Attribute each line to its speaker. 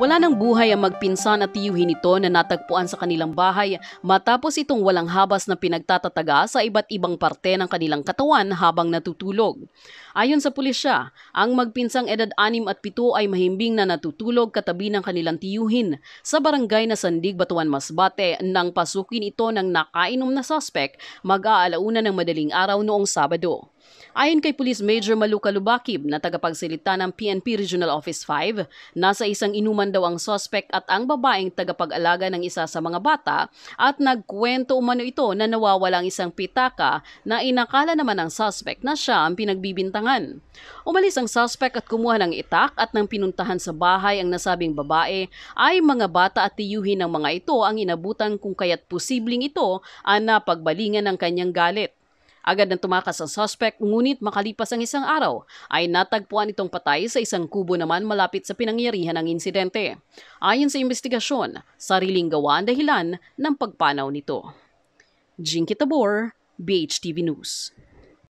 Speaker 1: Wala ng buhay ang magpinsan at tiyuhin ito na natagpuan sa kanilang bahay matapos itong walang habas na pinagtatataga sa iba't ibang parte ng kanilang katawan habang natutulog. Ayon sa pulisya, ang magpinsang edad 6 at 7 ay mahimbing na natutulog katabi ng kanilang tiyuhin sa barangay na Sandig Batuan Masbate nang pasukin ito ng nakainom na suspect mag-aalauna ng madaling araw noong Sabado. Ayon kay Police Major Maluka Lubakib na tagapagsilita ng PNP Regional Office 5, nasa isang inuman daw ang sospek at ang babaeng tagapag-alaga ng isa sa mga bata at nagkwento umano ito na nawawala ang isang pitaka na inakala naman ng suspect na siya ang pinagbibintangan. Umalis ang suspect at kumuha ng itak at nang pinuntahan sa bahay ang nasabing babae ay mga bata at tiyuhin ng mga ito ang inabutan kung kaya't posibleng ito ang napagbalingan ng kanyang galit. Agad nang tumakas ang suspect ngunit makalipas ang isang araw ay natagpuan itong patay sa isang kubo naman malapit sa pinangyarihan ng insidente. Ayon sa investigasyon, sariling gawa ang dahilan ng pagpanaw nito. Jinky Tabor, BHTV News.